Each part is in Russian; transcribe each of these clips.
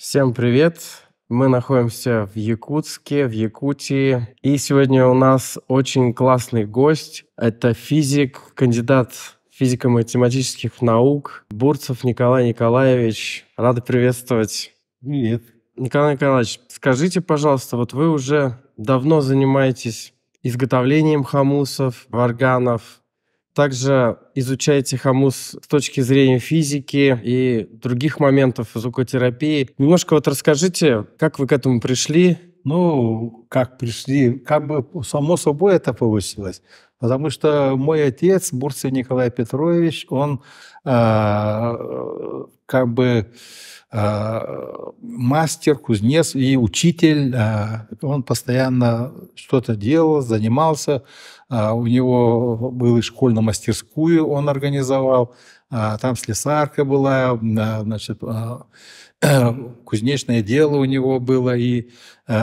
Всем привет! Мы находимся в Якутске, в Якутии. И сегодня у нас очень классный гость. Это физик, кандидат физико-математических наук Бурцев Николай Николаевич. Рады приветствовать. Привет. Николай Николаевич, скажите, пожалуйста, вот вы уже давно занимаетесь изготовлением хамусов, варганов, также изучайте хамус с точки зрения физики и других моментов звукотерапии. Немножко вот расскажите, как вы к этому пришли? Ну, как пришли, как бы само собой это получилось. Потому что мой отец, Бурцев Николай Петрович, он э, как бы э, мастер, кузнец и учитель. Э, он постоянно что-то делал, занимался. А, у него был и школьную мастерскую он организовал, а, там слесарка была, значит, а, кузнечное дело у него было, и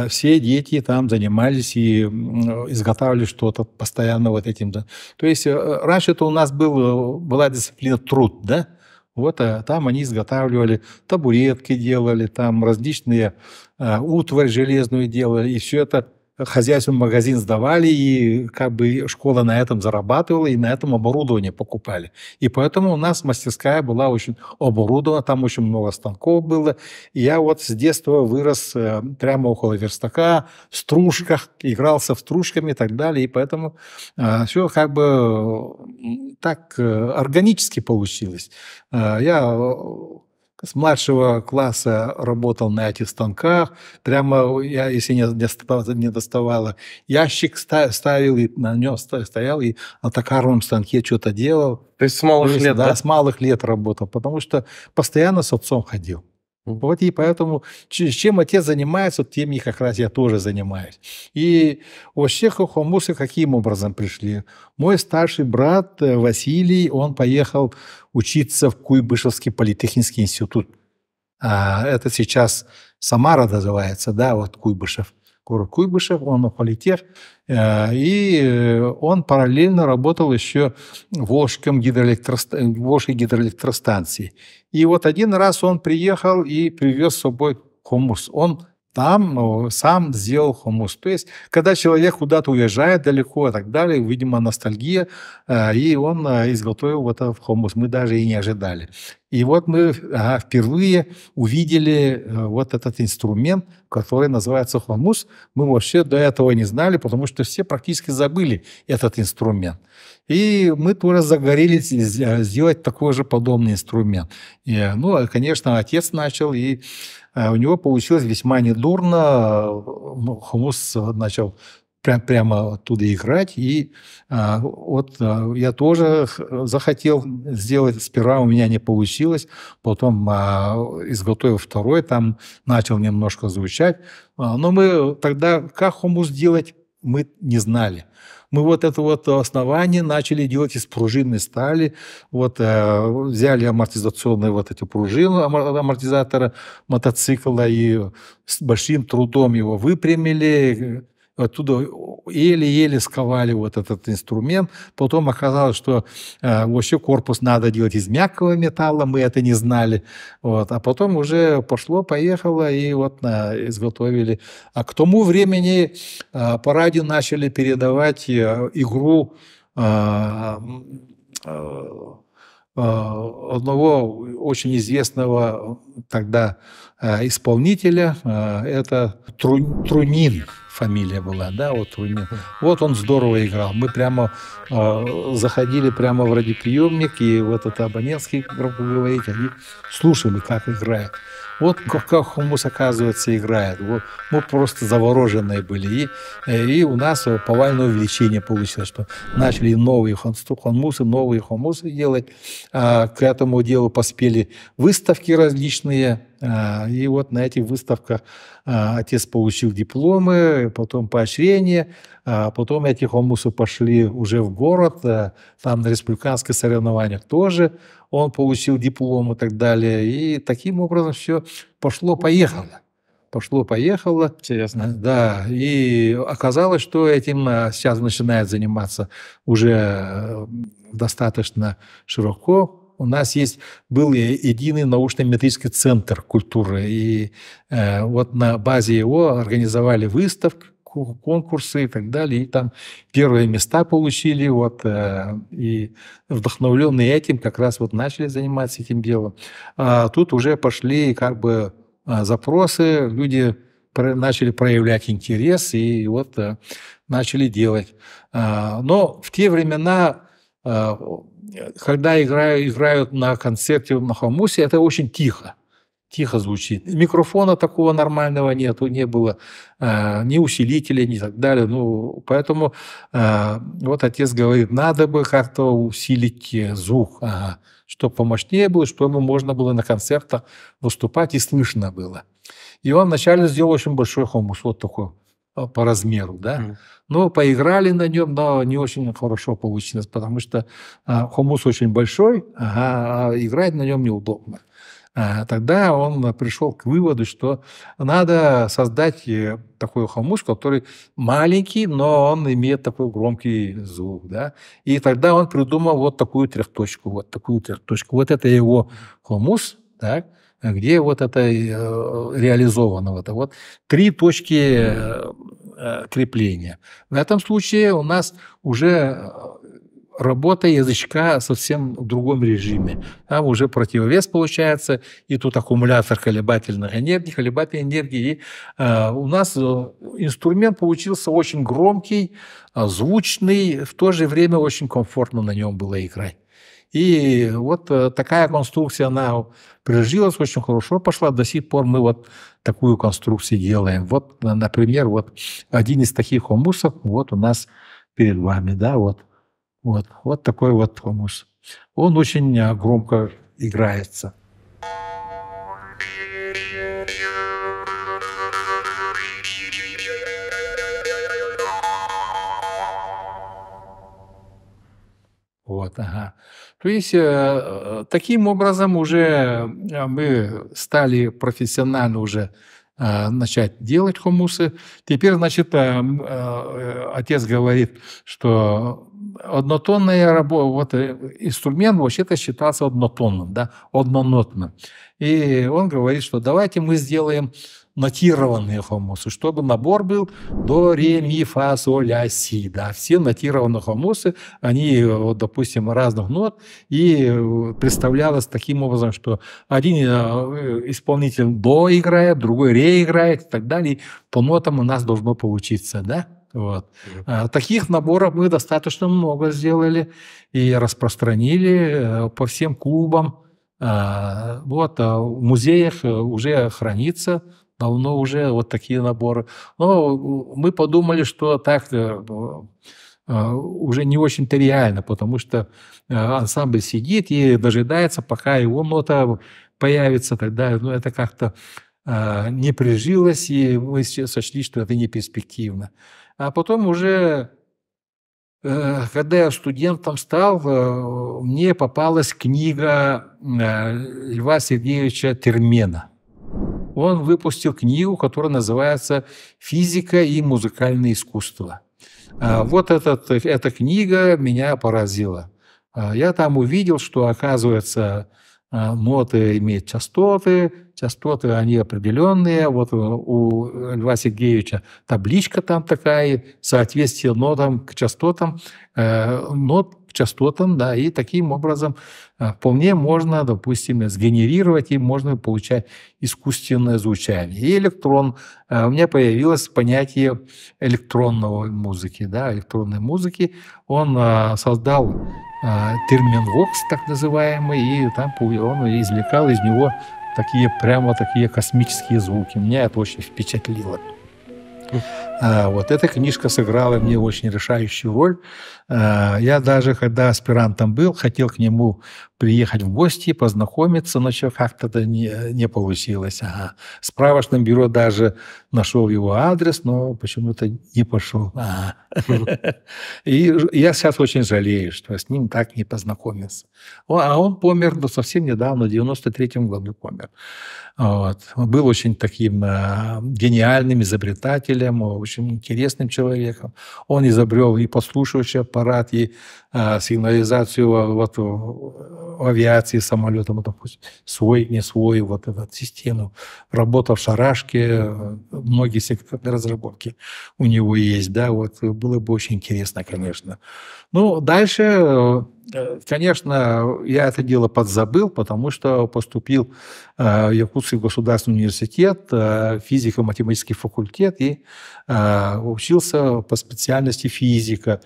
все дети там занимались и изготавливали что-то постоянно вот этим. То есть э, раньше это у нас был, э, была дисциплина труд, да? Вот а там они изготавливали, табуретки делали, там различные а, утварь железную делали, и все это хозяйственный магазин сдавали, и как бы школа на этом зарабатывала, и на этом оборудование покупали. И поэтому у нас мастерская была очень оборудована, там очень много станков было. И я вот с детства вырос э, прямо около верстака, в стружках, игрался в стружками и так далее, и поэтому э, все как бы так э, органически получилось. Я с младшего класса работал на этих станках. Прямо я, если не, не доставало, ящик ставил, и на нем стоял, и на токарном станке что-то делал. То есть с малых есть, лет, да? да? с малых лет работал, потому что постоянно с отцом ходил. Вот и поэтому, чем отец занимается, тем и как раз я тоже занимаюсь. И у всех хомусы каким образом пришли? Мой старший брат э, Василий, он поехал учиться в Куйбышевский политехнический институт. А, это сейчас Самара называется, да, вот Куйбышев. Куров Куйбышев, он политех, э, и э, он параллельно работал еще в Волжском гидроэлектростанции. И вот один раз он приехал и привез с собой хумус. Он там э, сам сделал хомус. То есть, когда человек куда-то уезжает далеко и так далее, видимо, ностальгия, э, и он э, изготовил это в хомус. Мы даже и не ожидали. И вот мы а, впервые увидели вот этот инструмент, который называется хомус. Мы вообще до этого не знали, потому что все практически забыли этот инструмент. И мы тоже загорелись сделать такой же подобный инструмент. И, ну, а, конечно, отец начал, и Э, у него получилось весьма недурно. Э, ну, Хумус начал прям, прямо оттуда играть. И а, вот а, я тоже захотел сделать. Сперва у меня не получилось. Потом а, изготовил второй, там начал немножко звучать. А, но мы тогда как хомус делать? мы не знали. Мы вот это вот основание начали делать из пружинной стали, вот э, взяли амортизационные вот эти пружины амортизатора мотоцикла и с большим трудом его выпрямили, оттуда еле-еле сковали вот этот инструмент. Потом оказалось, что э, вообще корпус надо делать из мягкого металла, мы это не знали. Вот. А потом уже пошло-поехало, и вот э, изготовили. А к тому времени э, по радио начали передавать э, игру э, э, э одного очень известного тогда Э, исполнителя. Э, это Тру, Трунин фамилия была, да, вот Трунин. Вот он здорово играл. Мы прямо э, заходили прямо в радиоприемник, и вот это абонентский, громко говорить, они слушали, как играет. Вот как, как хумус, оказывается, играет. Вот, мы просто завороженные были. И, э, и у нас повальное увеличение получилось, что начали новые хумусы, новые хумусы делать. А, к этому делу поспели выставки различные, а, и вот на этих выставках а, отец получил дипломы, потом поощрение, а потом этих омусов пошли уже в город, там на республиканских соревнованиях тоже он получил диплом и так далее. И таким образом все пошло-поехало пошло-поехало. Интересно. Э, да, и оказалось, что этим сейчас начинает заниматься уже э, достаточно широко у нас есть был единый научно-метрический центр культуры, и э, вот на базе его организовали выставки, конкурсы и так далее. И там первые места получили. Вот, э, и вдохновленные этим как раз вот начали заниматься этим делом. А тут уже пошли как бы э, запросы, люди начали проявлять интерес и вот э, начали делать. А, но в те времена когда играю, играют на концерте на Хамусе, это очень тихо. Тихо звучит. Микрофона такого нормального нету, не было э, ни усилителя, ни так далее. Ну, поэтому э, вот отец говорит, надо бы как-то усилить э, звук, ага, чтобы помощнее было, чтобы можно было на концертах выступать и слышно было. И он вначале сделал очень большой хомус, вот такой по размеру, да. Mm. Но ну, поиграли на нем, но не очень хорошо получилось, потому что а, хумус очень большой, а, а играть на нем неудобно. А, тогда он пришел к выводу, что надо создать э, такой хомуш, который маленький, но он имеет такой громкий звук, да. И тогда он придумал вот такую трехточку, вот такую трехточку. Вот это его хомус, да, где вот это э, реализовано. Вот, вот три точки э, Э, крепления. В этом случае у нас уже э, работа язычка совсем в другом режиме. Там уже противовес получается, и тут аккумулятор колебательных энергий, колебательной энергии. И, э, у нас э, инструмент получился очень громкий, звучный, в то же время очень комфортно на нем было играть. И вот э, такая конструкция, она прижилась очень хорошо, пошла. До сих пор мы вот такую конструкцию делаем. Вот, например, вот один из таких хумусов вот у нас перед вами, да, вот. Вот, вот такой вот хумус. Он очень э, громко играется. Вот, ага. То есть э, э, таким образом уже э, мы стали профессионально уже начать делать хумусы. Теперь, значит, отец говорит, что однотонная работа, вот инструмент вообще-то считался однотонным, да, однонотным. И он говорит, что давайте мы сделаем нотированные хомосы, чтобы набор был до, ре, ми, фа, соль, а си. Да? Все нотированные хомосы, они, вот, допустим, разных нот, и э, представлялось таким образом, что один э, исполнитель до играет, другой ре играет и так далее. По нотам у нас должно получиться, да? Вот. А таких наборов мы достаточно много сделали и распространили э, по всем клубам. А, вот, а в музеях уже хранится давно уже вот такие наборы. Но мы подумали, что так э, э, уже не очень-то реально, потому что э, ансамбль сидит и дожидается, пока его нота появится, тогда ну, это как-то не прижилось, и мы сочли, что это не перспективно. А потом уже, когда я студентом стал, мне попалась книга Льва Сергеевича Термена – он выпустил книгу, которая называется «Физика и музыкальное искусство». А, вот этот, эта книга меня поразила. А, я там увидел, что, оказывается, а, ноты имеют частоты, частоты, они определенные. Вот э, у Льва Сергеевича табличка там такая, соответствие нотам к частотам, э, нот к частотам, да, и таким образом э, вполне можно, допустим, сгенерировать, и можно получать искусственное звучание. И электрон. У меня появилось понятие электронного музыки, да, электронной музыки. Он создал термин «вокс», так называемый, и там он извлекал из него такие прямо такие космические звуки. Меня это очень впечатлило. А, вот эта книжка сыграла мне очень решающую роль. А, я даже, когда аспирантом был, хотел к нему приехать в гости, познакомиться, но что как-то это не, не получилось. Ага. Справочным бюро даже нашел его адрес, но почему-то не пошел. И я сейчас очень жалею, что с ним так не познакомился. А он помер ну, совсем недавно, в 93-м году помер. Он был очень таким а, гениальным изобретателем, очень интересным человеком. Он изобрел и послушающий аппарат, и а, сигнализацию вот, авиации авиации, вот допустим, свой, не свой, вот эту систему. Работа в шарашке, э, многие секторы разработки у него есть, да, вот э, было бы очень интересно, конечно. Ну, дальше, э, конечно, я это дело подзабыл, потому что поступил в Якутский государственный университет, физико-математический факультет и учился по специальности физика.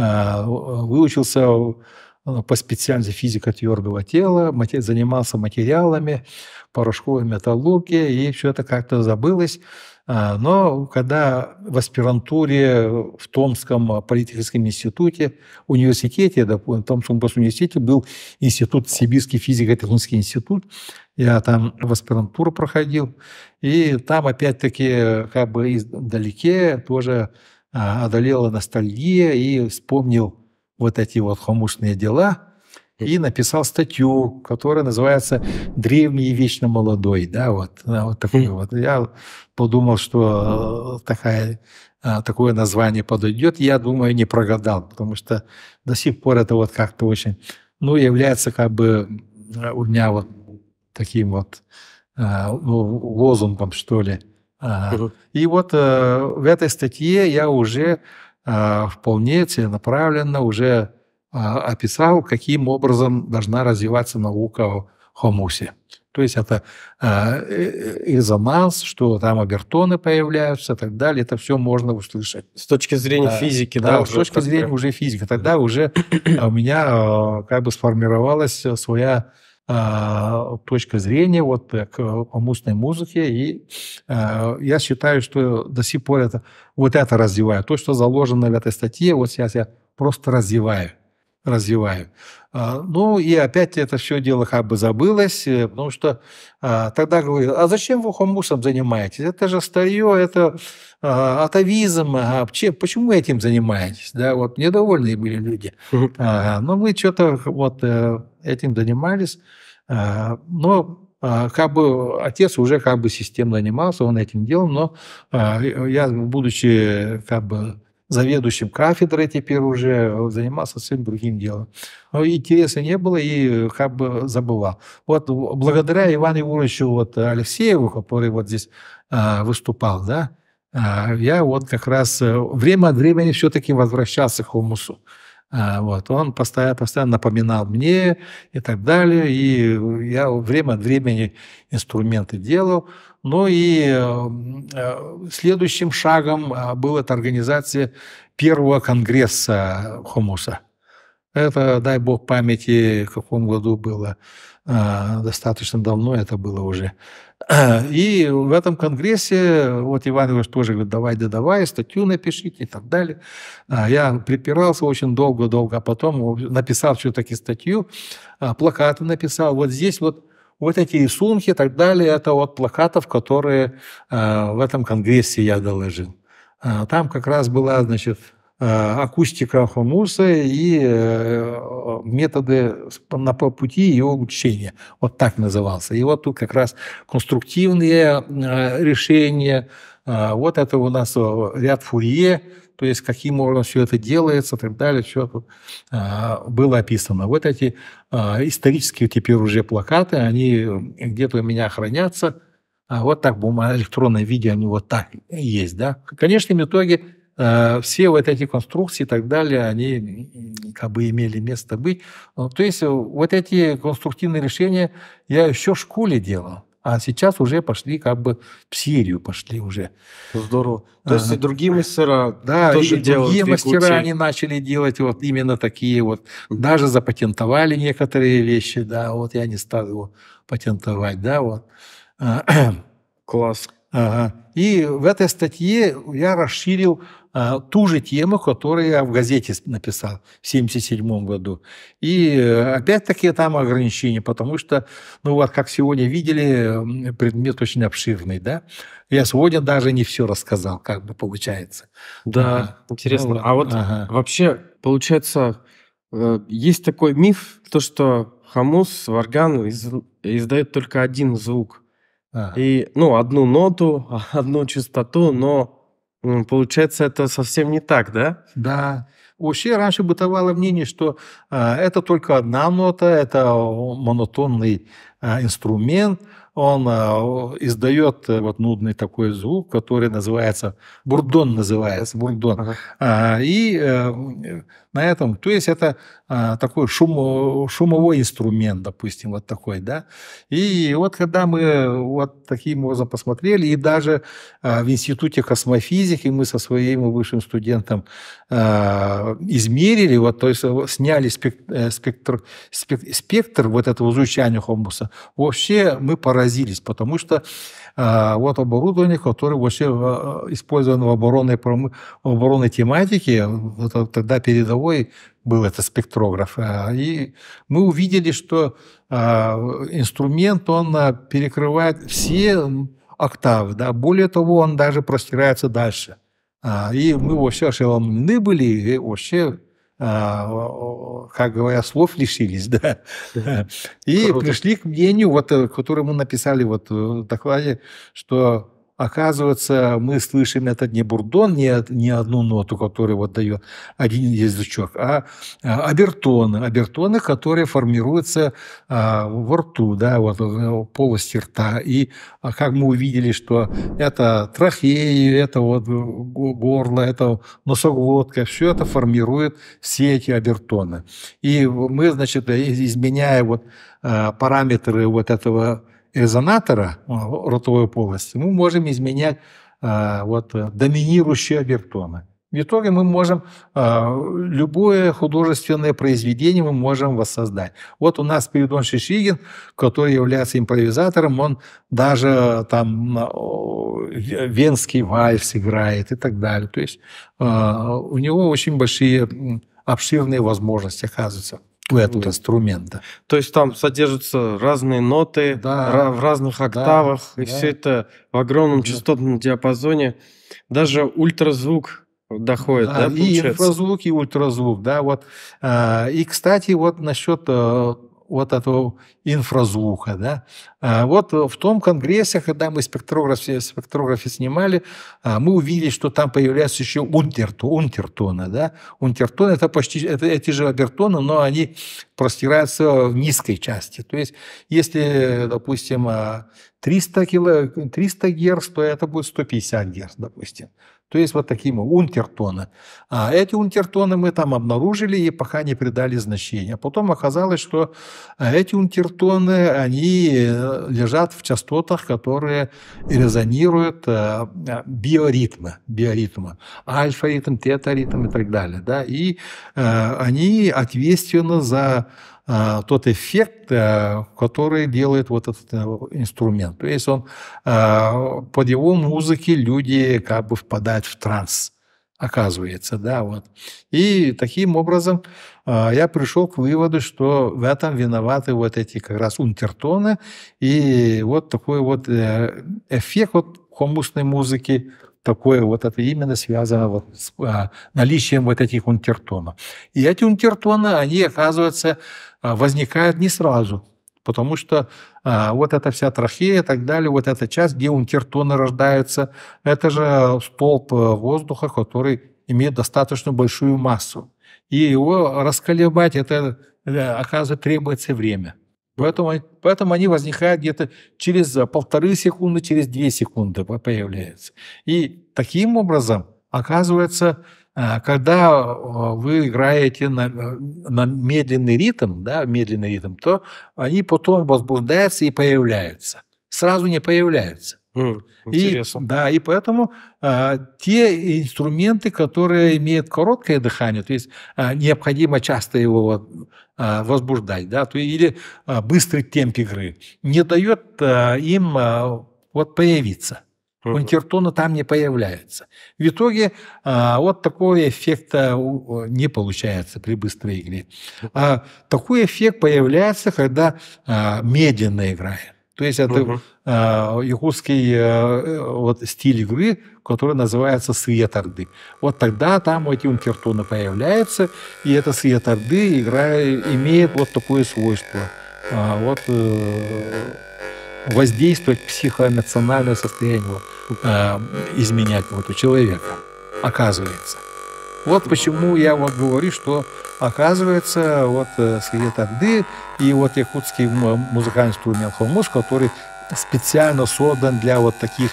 Э, выучился э, по специальности физика твердого тела, занимался материалами, порошковой металлургией и все это как-то забылось. Э, но когда в аспирантуре в Томском политическом институте, университете, в Томском Университете был институт Сибирский физико-технический институт, я там в аспирантуру проходил, и там опять-таки как бы издалеке тоже а, одолела ностальгия и вспомнил вот эти вот хомушные дела и написал статью, которая называется «Древний и вечно молодой». Да, вот, вот такой вот. Я подумал, что э, такая, э, такое название подойдет. Я думаю, не прогадал, потому что до сих пор это вот как-то очень... Ну, является как бы э, у меня вот таким вот ну, лозунгом, что ли – Ага. И вот э, в этой статье я уже э, вполне целенаправленно уже э, описал, каким образом должна развиваться наука о хомусе. То есть это э, резонанс, э, что там обертоны появляются и так далее. Это все можно услышать. С точки зрения да, физики, да? да с точки так зрения уже физики. Тогда уже э, у меня э, как бы сформировалась своя а, точка зрения вот э, к э, мусной музыке. И э, я считаю, что до сих пор это, вот это развиваю. То, что заложено в этой статье, вот сейчас я просто развиваю развиваю. А, ну и опять это все дело как бы забылось, потому что а, тогда говорю, а зачем вы хомусом занимаетесь? Это же старье, это атовизм, а почему этим занимаетесь? Да, вот недовольные были люди. Но ну мы что-то вот этим занимались. Э, но э, как бы отец уже как бы системно занимался, он этим делом, но э, я, будучи как бы заведующим кафедрой теперь уже занимался совсем другим делом. Но интереса не было и как бы забывал. Вот благодаря Ивану Ивановичу вот Алексееву, который вот здесь выступал, да, я вот как раз время от времени все-таки возвращался к хумусу. А, вот. Он постоянно, постоянно напоминал мне и так далее. И я время от времени инструменты делал. Ну и э, следующим шагом э, была эта организация первого конгресса Хомуса. Это, дай бог памяти, в каком году было, э, достаточно давно это было уже, И в этом конгрессе вот Иван Иванович тоже говорит, давай, да давай, статью напишите и так далее. А, я припирался очень долго-долго, а потом написал все-таки статью, а, плакаты написал. Вот здесь вот вот эти рисунки и так далее, это вот плакатов, которые а, в этом конгрессе я доложил. Там как раз была, значит, Э, акустика Хомуса и э, методы на пути его учения. Вот так назывался. И вот тут как раз конструктивные э, решения. Вот это у нас ряд Фурье, то есть каким образом все это делается и так далее, все тут было описано. Вот эти исторические теперь уже плакаты, они где-то у меня хранятся. А вот так в электронном виде они вот так есть. Да? конечно В итоге Э, все вот эти конструкции и так далее, они как бы имели место быть. Э, то есть э, вот эти конструктивные решения я еще в школе делал. А сейчас уже пошли как бы в Сирию пошли уже. Здорово. То есть а, и другие мастера да, тоже и делают другие мастера они начали делать вот именно такие вот. Даже запатентовали некоторые вещи, да, вот я не стал его патентовать, да, вот. Класс. Ага. И в этой статье я расширил а, ту же тему, которую я в газете написал в 1977 году. И э, опять-таки там ограничения, потому что, ну вот, как сегодня видели, предмет очень обширный, да? Я сегодня даже не все рассказал, как бы получается. Да, ага. интересно. Ну, а вот ага. вообще, получается, э, есть такой миф, то, что хамус, варган из, издает только один звук. Ага. И, ну, одну ноту, одну частоту, но Получается, это совсем не так, да? Да. Вообще раньше бытовало мнение, что э, это только одна нота, это э, монотонный э, инструмент, он э, издает э, вот нудный такой звук, который называется, бурдон называется, бурдон. Ага. А, и э, на этом, то есть это а, такой шум, шумовой инструмент, допустим, вот такой, да. И вот когда мы вот таким образом посмотрели, и даже а, в Институте космофизики мы со своим высшим студентом Э, измерили, вот, то есть э, сняли э, спектр, спектр, спектр, вот этого звучания хомбуса. вообще мы поразились, потому что вот оборудование, которое вообще использовано в оборонной, в оборонной тематике, вот тогда передовой был этот спектрограф. И мы увидели, что инструмент, он перекрывает все октавы, да, более того, он даже простирается дальше – а, и мы вообще ошеломлены были, и вообще, а, как говоря, слов лишились, да. И Круто. пришли к мнению, вот, э, которое мы написали вот э, в докладе, что Оказывается, мы слышим этот не бурдон, не, не одну ноту, которую вот дает один язычок, а, а обертоны. Обертоны, которые формируются а, во рту, да, вот в э, полости рта. И а, как мы увидели, что это трахеи, это вот э, горло, это носоглотка, все это формирует все эти обертоны. И мы, значит, э, изменяя вот параметры вот этого резонатора а, ротовой полости мы можем изменять а, вот, э, доминирующие обертоны. В итоге мы можем а, любое художественное произведение мы можем воссоздать. Вот у нас Передон Шишигин, который является импровизатором, он даже там венский вальс играет и так далее. То есть у него очень большие обширные возможности оказываются сплэт вот. инструмента. То есть там содержатся разные ноты да, в разных октавах, да, и да. все это в огромном да. частотном диапазоне. Даже ультразвук доходит, да, да получается? И инфразвук, и ультразвук, да, вот. А, и, кстати, вот насчет э, вот этого инфразвука. Да? А вот в том конгрессе, когда мы спектрографы, спектрографы снимали, а, мы увидели, что там появляются еще унтерто, унтертоны. Да? Унтертоны – это почти это эти же обертоны, но они простираются в низкой части. То есть, если, допустим, 300, а, кило, 300 Гц, то это будет 150 Гц, допустим. То есть вот такие унтертоны. А эти унтертоны мы там обнаружили и пока не придали значения. Потом оказалось, что а, эти унтертоны, они э, лежат в частотах, которые резонируют э, а, биоритмы, биоритмы. Альфа-ритм, тета-ритм и так далее. Да? И э, они ответственны за Э, тот эффект, э, который делает вот этот э, инструмент. То есть он под его музыки люди как бы впадают в транс оказывается, да, вот. И таким образом я пришел к выводу, что в этом виноваты вот эти как раз унтертоны и вот такой вот эффект вот хомусной музыки, такое вот это именно связано вот с э, наличием вот этих унтертонов. И эти унтертоны, они оказываются а, возникает не сразу, потому что а, вот эта вся трахея и так далее, вот эта часть, где унтертоны рождаются, это же столб э, воздуха, который имеет достаточно большую массу. И его расколебать, это, э, оказывается, требуется время. Поэтому, поэтому они возникают где-то через полторы секунды, через две секунды появляются. И таким образом, оказывается, а, когда а, вы играете на, э, на медленный ритм, да, медленный ритм, то они потом возбуждаются и появляются. Сразу не появляются. интересно. И, да, и поэтому а, те инструменты, которые имеют короткое дыхание, то есть а, необходимо часто его а, возбуждать, да, то, или а, быстрый темп игры, не дает а, им а, вот появиться. Пантертона там не появляется. В итоге а, вот такого эффекта не получается при быстрой игре. А такой эффект появляется, когда а, медленно играем. То есть это якутский а, э, вот, стиль игры, который называется свет орды. Вот тогда там эти умпертоны появляются, и это свет орды игра имеет вот такое свойство. Вот э, воздействовать психоэмоциональное состояние э, изменять вот у человека, оказывается. Вот почему я вот говорю, что оказывается, вот э, среди Тарды и вот якутский музыкальный инструмент холмуш, который специально создан для вот таких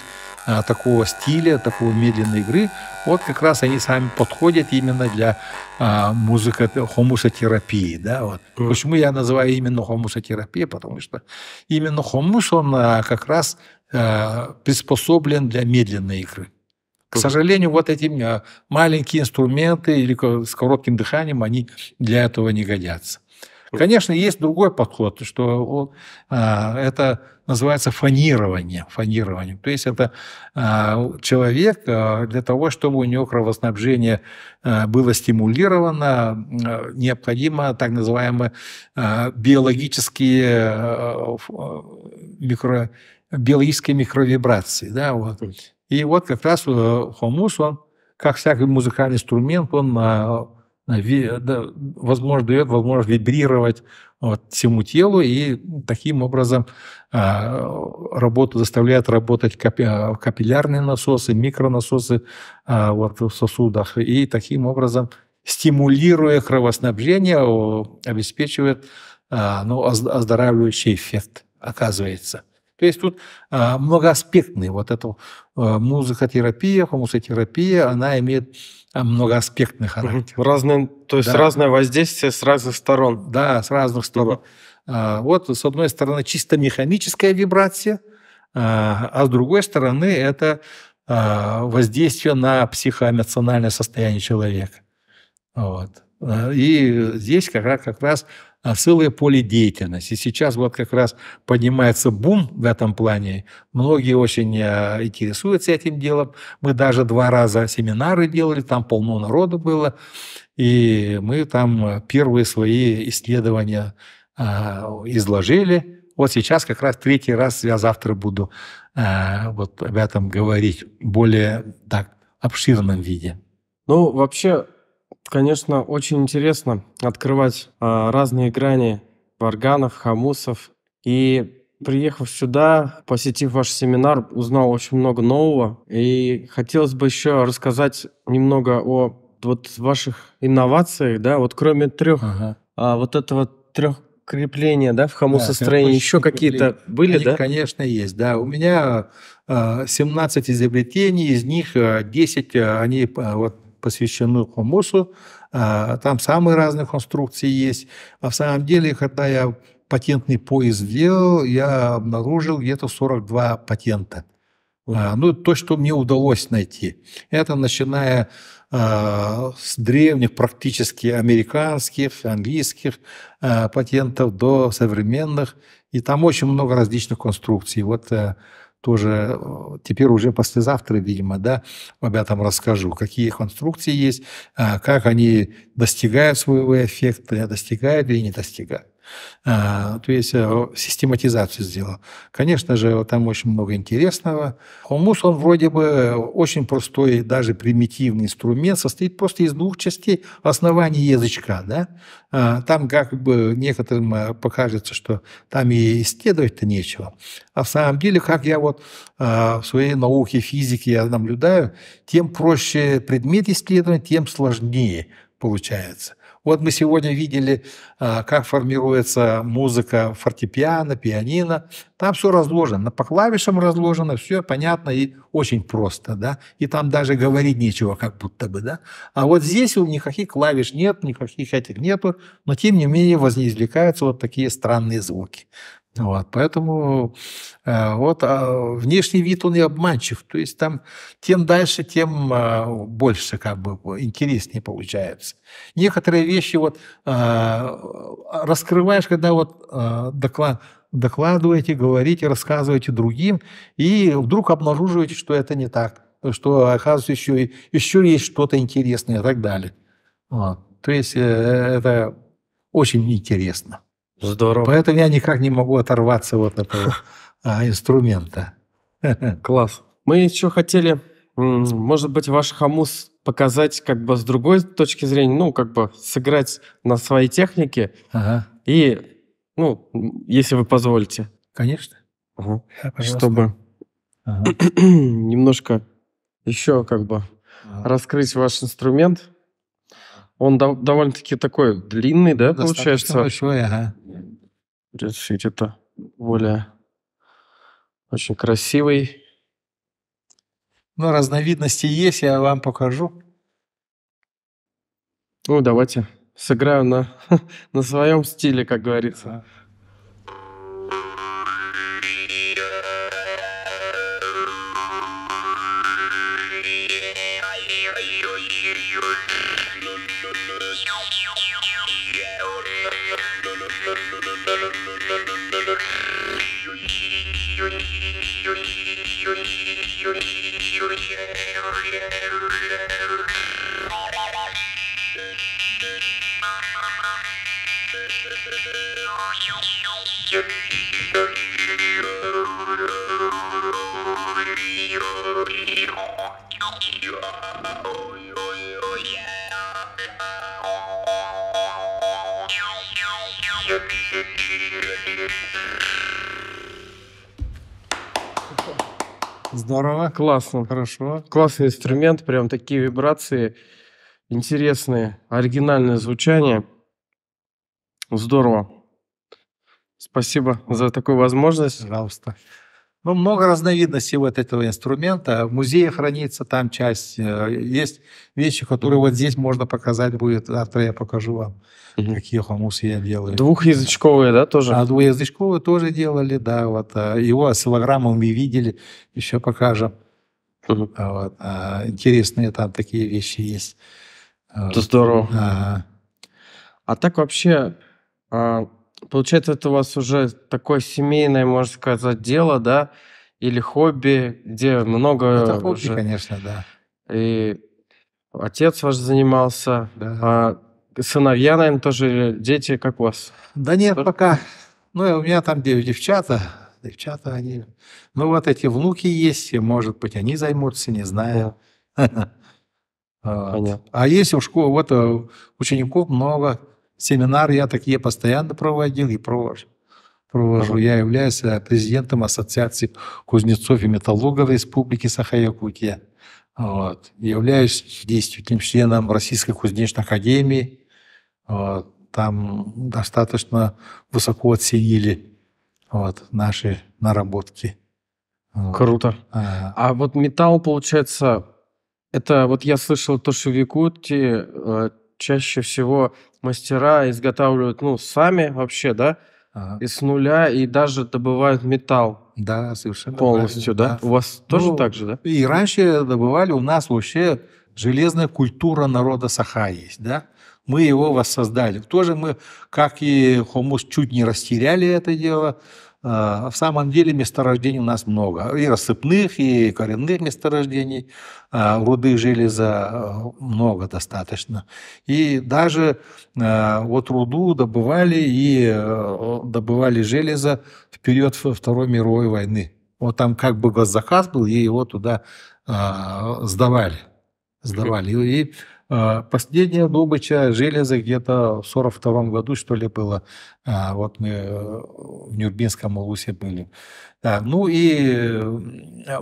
а, такого стиля, такого медленной игры, вот как раз они сами подходят именно для а, музыка, хомусотерапии. Да, вот. mm. Почему я называю именно хомусотерапия? Потому что именно хомус, он а, как раз а, приспособлен для медленной игры. К сожалению, вот эти а, маленькие инструменты или с коротким дыханием, они для этого не годятся. Конечно, есть другой подход, что а, это называется фонирование. фонирование. То есть это а, человек а, для того, чтобы у него кровоснабжение было стимулировано, необходимо так называемые биологические микро, биологические микровибрации. Да, вот. И вот как раз э, хомус, он, как всякий музыкальный инструмент, он возможно, дает возможность вибрировать вот, всему телу и таким образом а, работу заставляет работать а, капиллярные насосы, микронасосы а, вот, в сосудах и таким образом стимулируя кровоснабжение, обеспечивает ну, оздоравливающий эффект, оказывается. То есть тут а, многоаспектный вот эта музыкотерапия, хомусотерапия, она имеет а, многоаспектный характер. Разные, то есть да. разное воздействие с разных сторон. Да, с разных сторон. Угу. Вот с одной стороны чисто механическая вибрация, а с другой стороны это воздействие на психоэмоциональное состояние человека. Вот. И здесь как раз, как раз а целое поле деятельности. И сейчас вот как раз поднимается бум в этом плане. Многие очень э, интересуются этим делом. Мы даже два раза семинары делали, там полно народу было. И мы там э, первые свои исследования э, изложили. Вот сейчас как раз третий раз я завтра буду вот об этом говорить более так обширном виде. Ну, вообще, Конечно, очень интересно открывать а, разные грани варганов, хамусов. И приехав сюда, посетив ваш семинар, узнал очень много нового. И хотелось бы еще рассказать немного о вот ваших инновациях, да, вот кроме трех, ага. а, вот этого трех крепления, да, в хамусостроении да, еще какие-то были, Они, да? Конечно, есть, да. У меня 17 а, изобретений, из них 10, а, они вот посвященную хумусу. А, там самые разные конструкции есть. А в самом деле, когда я патентный поезд сделал, я обнаружил где-то 42 патента. А, ну, то, что мне удалось найти. Это начиная а, с древних практически американских, английских патентов до современных. И там очень много различных конструкций. Вот э, тоже э, теперь уже послезавтра, видимо, да, об этом расскажу, какие конструкции есть, а, как они достигают своего эффекта, достигают или не достигают. А, То есть систематизацию сделал. Конечно же, там очень много интересного. Хумус, он вроде бы очень простой, даже примитивный инструмент, состоит просто из двух частей основания язычка. Да? А, там как бы некоторым а, покажется, что там и исследовать-то нечего. А в самом деле, как я вот в своей науке физики я наблюдаю, тем проще предмет исследовать, тем сложнее получается. Вот мы сегодня видели, а, как формируется музыка фортепиано, пианино. Там все разложено, по клавишам разложено, все понятно и очень просто, да. И там даже говорить нечего, как будто бы, да. А вот здесь никаких клавиш нет, никаких этих нету, но тем не менее возникают вот такие странные звуки. Вот, поэтому э, вот, а внешний вид, он и обманчив. То есть там тем дальше, тем а, больше как бы интереснее получается. Некоторые вещи вот а, раскрываешь, когда вот а, доклад, докладываете, говорите, рассказываете другим, и вдруг обнаруживаете, что это не так, что, оказывается, еще, еще есть что-то интересное и так далее. Вот. То есть э, это очень интересно. Здорово. Поэтому я никак не могу оторваться вот от этого а, инструмента. Класс. Мы еще хотели, может быть, ваш хамус показать как бы с другой точки зрения, ну, как бы сыграть на своей технике. Ага. И, ну, если вы позволите. Конечно. Угу. Чтобы ага. немножко еще как бы ага. раскрыть ваш инструмент. Он до- довольно-таки такой длинный, да, Достаточно получается? большой, ага. Где-то более очень красивый. Ну, разновидности есть, я вам покажу. Ну, давайте сыграю на, на своем стиле, как говорится. Здорово. Классно. Хорошо. Классный инструмент, прям такие вибрации. Интересные, оригинальное звучание. Здорово. Спасибо за такую возможность. Пожалуйста. Ну, много разновидностей вот этого инструмента. В музее хранится там часть. Э, есть вещи, которые вот здесь можно показать будет. Завтра я покажу вам, угу. какие хомусы я делаю. Двухязычковые, да, тоже? А двухязычковые тоже делали, да. Вот э, его с мы видели, еще покажем. Угу. Вот. А, интересные там такие вещи есть. Это здорово. А, а так вообще а, Получается, это у вас уже такое семейное, можно сказать, дело, да, или хобби, где много... Это хобби, уже... конечно, да. И отец ваш занимался, да. а сыновья, наверное, тоже, дети, как у вас? Да нет, тоже? пока. Ну, у меня там девчата, девчата они... Ну, вот эти внуки есть, и, может быть, они займутся, не знаю. Да. Вот. А есть у школы, вот э, учеников много, Семинар я такие постоянно проводил и провожу. провожу. Я являюсь э, президентом Ассоциации кузнецов и металлургов Республики Саха-Якутия. Вот. Являюсь действительным членом Российской кузнечной академии. Вот. Там достаточно высоко оценили вот, наши наработки. Круто. А, а вот металл, получается, это вот я слышал то, что в Якутии э, чаще всего мастера изготавливают, ну, сами вообще, да, ага. и нуля, и даже добывают металл. Да, совершенно Полностью, да? да? У вас ну, тоже так же, да? И раньше добывали, у нас вообще железная культура народа Саха есть, да? Мы его воссоздали. Тоже мы, как и хомус, чуть не растеряли это дело, а, в самом деле месторождений у нас много. И рассыпных, и коренных месторождений. А, руды железа э, много достаточно. И даже э, вот руду добывали и э, добывали железо в период Второй мировой войны. Вот там как бы госзаказ был, и его туда сдавали. Сдавали. И а, Последняя добыча железа где-то в 42 году, что ли, было. А, вот мы э, в Нюрбинском улусе были. ну и э,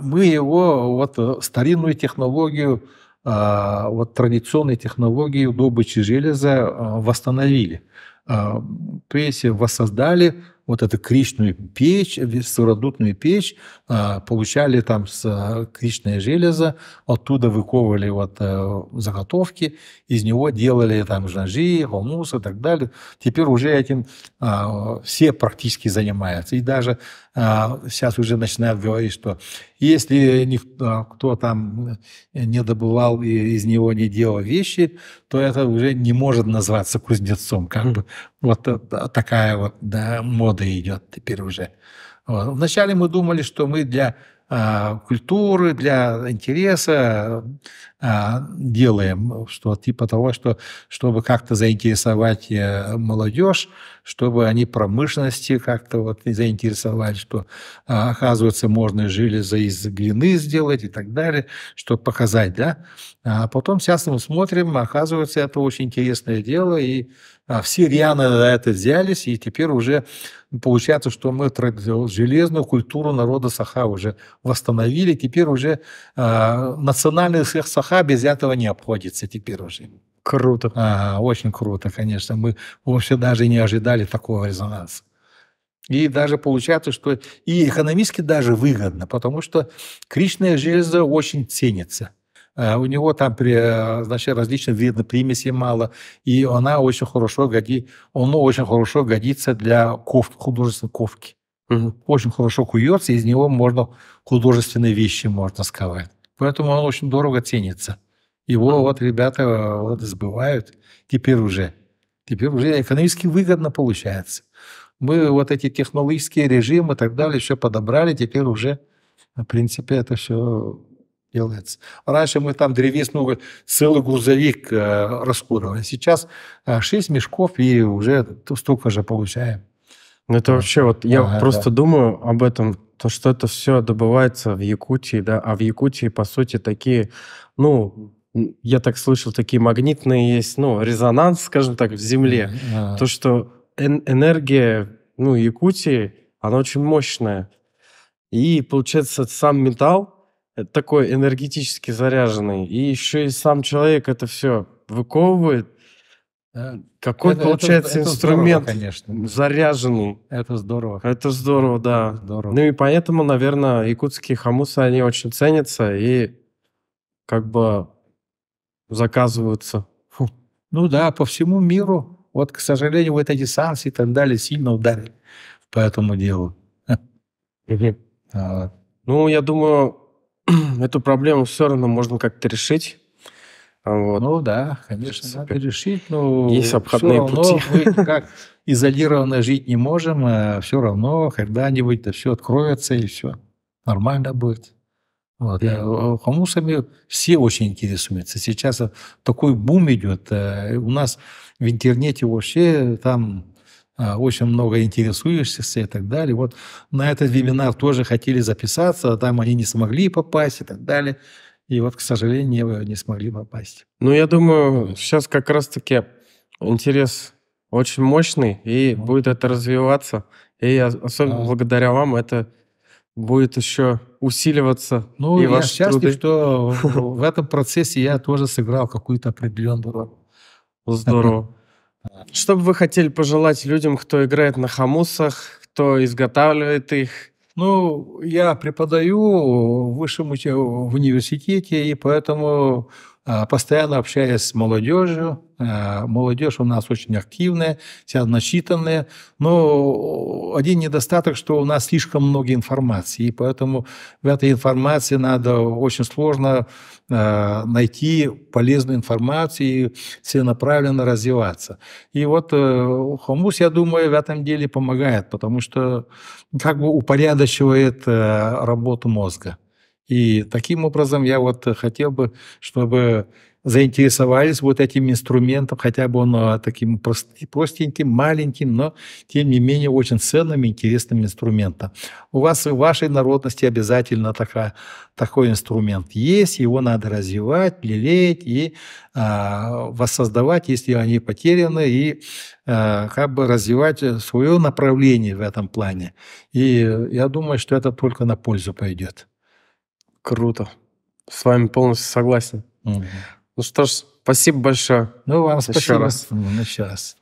мы его, вот э, старинную технологию, а, вот традиционную технологию добычи железа восстановили. То есть воссоздали вот эту кришную печь, сыродутную печь, а, получали там с а, кришное железо, оттуда выковывали вот э, заготовки, из него делали там ножи, волнусы и так далее. Теперь уже этим а, все практически занимаются. И даже а, сейчас уже начинают говорить, что если никто, а, кто там не добывал и из него не делал вещи, то это уже не может называться кузнецом. Как бы вот такая вот да, мода идет теперь уже. Вот. Вначале мы думали, что мы для а, культуры, для интереса а, делаем, что типа того, что чтобы как-то заинтересовать э, молодежь, чтобы они промышленности как-то вот заинтересовали, что а, оказывается можно железо из глины сделать и так далее, чтобы показать, да. А потом сейчас мы смотрим, оказывается, это очень интересное дело, и а, все рьяно на это взялись, и теперь уже получается, что мы железную культуру народа Саха уже восстановили. Теперь уже э, национальный цех Саха Галаха без этого не обходится теперь уже. Круто. Ага, очень круто, конечно. Мы вообще даже не ожидали такого резонанса. И даже получается, что и экономически даже выгодно, потому что кричное железо очень ценится. А у него там при, э, значит, различных видов примесей мало, и она очень хорошо годи, оно очень хорошо годится для ковки, художественной ковки. Угу. Очень хорошо куется, из него можно художественные вещи можно сковать. Поэтому он очень дорого ценится. Его а. вот ребята э, вот сбывают теперь уже. Теперь уже экономически выгодно получается. Мы вот эти технологические режимы и так далее все подобрали, теперь уже, в принципе, это все делается. Раньше мы там древесную э, целый грузовик э, раскуривали. Сейчас 6 э, мешков и уже столько же получаем. Ну, это вообще вот, я ага, просто да. думаю об этом, то, что это все добывается в Якутии, да, а в Якутии, по сути, такие, ну, я так слышал, такие магнитные есть, ну, резонанс, скажем так, в земле. -а. То, что эн энергия, ну, Якутии, она очень мощная. И, получается, сам металл э, такой энергетически заряженный, и еще и сам человек это все выковывает, Э, Какой это, получается это, это инструмент здорово, конечно. заряженный. Это здорово. Это здорово, да. здорово. Ну и поэтому, наверное, якутские хамусы, они очень ценятся и как бы заказываются. Фу. Ну да, по всему миру. Вот, к сожалению, вот эти санкции и так далее сильно ударили по этому делу. А ну, я думаю, эту проблему все равно можно как-то решить. Вот. Ну да, конечно, Супер. надо решить, но ну, есть обходные все равно пути. мы как изолированно жить не можем, а все равно когда-нибудь это все откроется и все нормально будет. Вот. Да. Э, а все очень интересуются. Сейчас такой бум идет. Э, у нас в интернете вообще там э, очень много интересующихся и так далее. Вот на этот вебинар тоже хотели записаться, а там они не смогли попасть и так далее и вот, к сожалению, не смогли попасть. Ну, я думаю, сейчас как раз-таки интерес очень мощный, и вот. будет это развиваться. И особенно а... благодаря вам это будет еще усиливаться. Ну, и я ваши счастлив, труды. что в этом процессе я тоже сыграл какую-то определенную роль. Здорово. Что бы вы хотели пожелать людям, кто играет на хамусах, кто изготавливает их, ну, я преподаю в высшем университете, и поэтому а, постоянно общаясь с молодежью. А, молодежь у нас очень активная, вся начитанная. Но один недостаток, что у нас слишком много информации, и поэтому в этой информации надо очень сложно а, найти полезную информацию и целенаправленно развиваться. И вот э, Хомус, я думаю, в этом деле помогает, потому что как бы упорядочивает э, работу мозга. И таким образом я вот э, хотел бы, чтобы заинтересовались вот этим инструментом, хотя бы он а, таким простеньким, маленьким, но тем не менее очень ценным и интересным инструментом. У вас в вашей народности обязательно такая, такой инструмент есть, его надо развивать, лелеять и э, воссоздавать, если они потеряны, и э, как бы развивать свое направление в этом плане. И я думаю, что это только на пользу пойдет. Круто. С вами полностью согласен. Угу. Ну что ж, спасибо большое. Ну, вам Еще спасибо. Раз. Ну, сейчас.